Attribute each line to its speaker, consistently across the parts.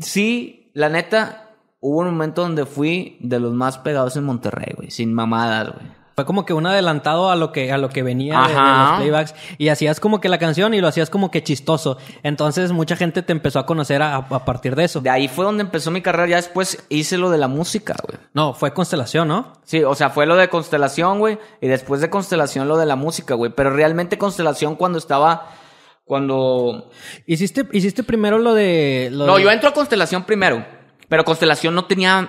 Speaker 1: sí, la neta, hubo un momento donde fui de los más pegados en Monterrey,
Speaker 2: güey, sin mamadas, güey fue como que un adelantado a lo que a lo que venía de, los playbacks y hacías como que la canción y lo hacías como que chistoso. Entonces mucha gente te empezó a conocer a, a partir de eso. De ahí fue donde empezó mi carrera. Ya después hice lo de la música, güey. No, fue Constelación, ¿no?
Speaker 1: Sí, o sea, fue lo de Constelación, güey. Y después de Constelación lo de la música, güey. Pero realmente Constelación cuando estaba cuando. Hiciste, hiciste primero lo de. no, yo entro a Constelación primero. Pero Constelación no tenía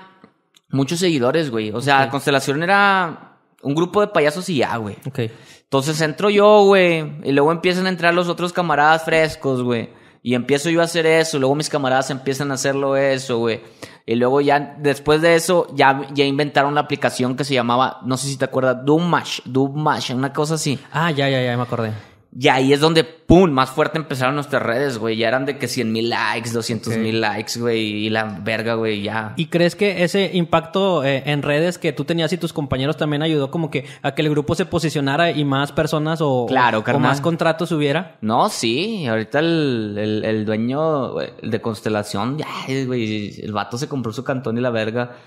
Speaker 1: muchos seguidores, güey. O sea, Constelación era un grupo de payasos y ya, güey. Ok. Entonces entro yo, güey. Y luego empiezan a entrar los otros camaradas frescos, güey. Y empiezo yo a hacer eso. Luego mis camaradas empiezan a hacerlo eso, güey. Y luego ya, después de eso, ya, ya inventaron la aplicación que se llamaba, no sé si te acuerdas, Doom Mash. Doom Mash, una cosa así.
Speaker 2: Ah, ya, ya, ya, me acordé.
Speaker 1: Y ahí es donde, ¡pum!, más fuerte empezaron nuestras redes, güey. Ya eran de que 100 mil likes, 200 mil likes, güey. Y la verga, güey, ya.
Speaker 2: ¿Y crees que ese impacto eh, en redes que tú tenías y tus compañeros también ayudó como que a que el grupo se posicionara y más personas o, claro, o, más contratos hubiera?
Speaker 1: No, sí. Ahorita el, dueño de Constelación, ya, güey, el vato se compró su cantón y la verga.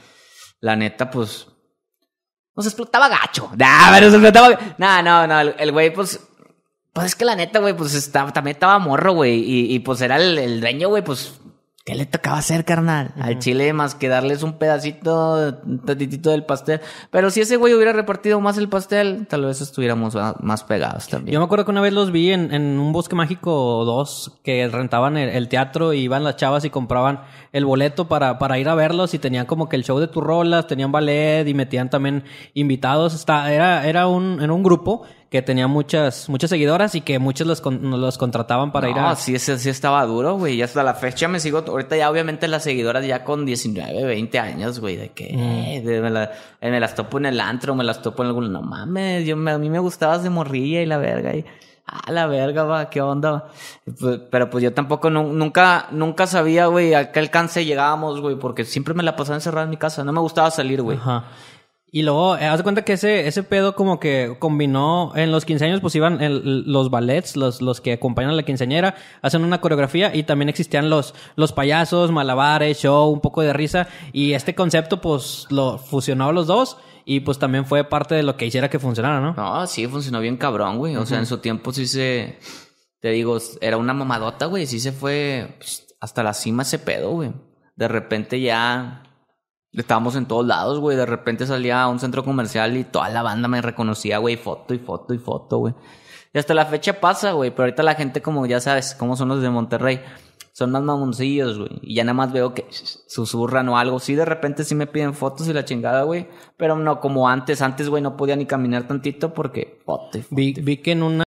Speaker 1: La neta, pues... Nos explotaba gacho. Nah, nos explotaba... Nah, no, no. El güey, pues pues es que la neta, güey, pues estaba también estaba morro, güey. Y, y, pues era el, el dueño, güey, pues. ¿Qué le tocaba hacer, carnal? Al chile, más que darles un pedacito, un tantitito del pastel. Pero si ese güey hubiera repartido más el pastel, tal vez
Speaker 2: estuviéramos más pegados también. Yo me acuerdo que una vez los vi en, en un Bosque Mágico dos que rentaban el, teatro y iban las chavas y compraban el boleto para, para ir a verlos y tenían como que el show de tus rolas, tenían ballet y metían también invitados. Está, era, era un, en un grupo que tenía muchas, muchas seguidoras y que muchos los, los contrataban para ir a. No, sí, sí, estaba duro, güey. Y hasta la fecha me sigo. Ahorita ya,
Speaker 1: obviamente, las seguidoras ya con 19, 20 años, güey, de que mm. eh, me, las topo en el antro, me las topo en algún. No mames, yo, a mí me gustabas de morrilla y la verga. Y, ah, la verga, va, qué onda. Pero pues yo tampoco, nunca, nunca sabía, güey, a qué
Speaker 2: alcance llegábamos, güey, porque siempre me la pasaba encerrada en mi casa. No me gustaba salir, güey. Ajá. Y luego, eh, haz cuenta que ese, ese pedo como que combinó, en los quince años pues iban los ballets, los, los que acompañan a la quinceañera, hacen una coreografía y también existían los, los payasos, malabares, show, un poco de risa y este concepto pues lo fusionó los dos y pues también fue parte de lo que hiciera que funcionara, ¿no? No, sí, funcionó bien cabrón, güey. O sea, en su tiempo sí
Speaker 1: se, te digo, era una mamadota, güey, sí se fue pues, hasta la cima ese pedo, güey. De repente ya Estábamos en todos lados, güey. De repente salía a un centro comercial y toda la banda me reconocía, güey. Foto y foto y foto, güey. Y hasta la fecha pasa, güey. Pero ahorita la gente, como ya sabes, cómo son los de Monterrey. Son más mamoncillos, güey. Y ya nada más veo que susurran o algo. Sí, de repente sí me piden fotos y la chingada, güey. Pero no como antes. Antes, güey, no podía ni caminar tantito porque... vi que en una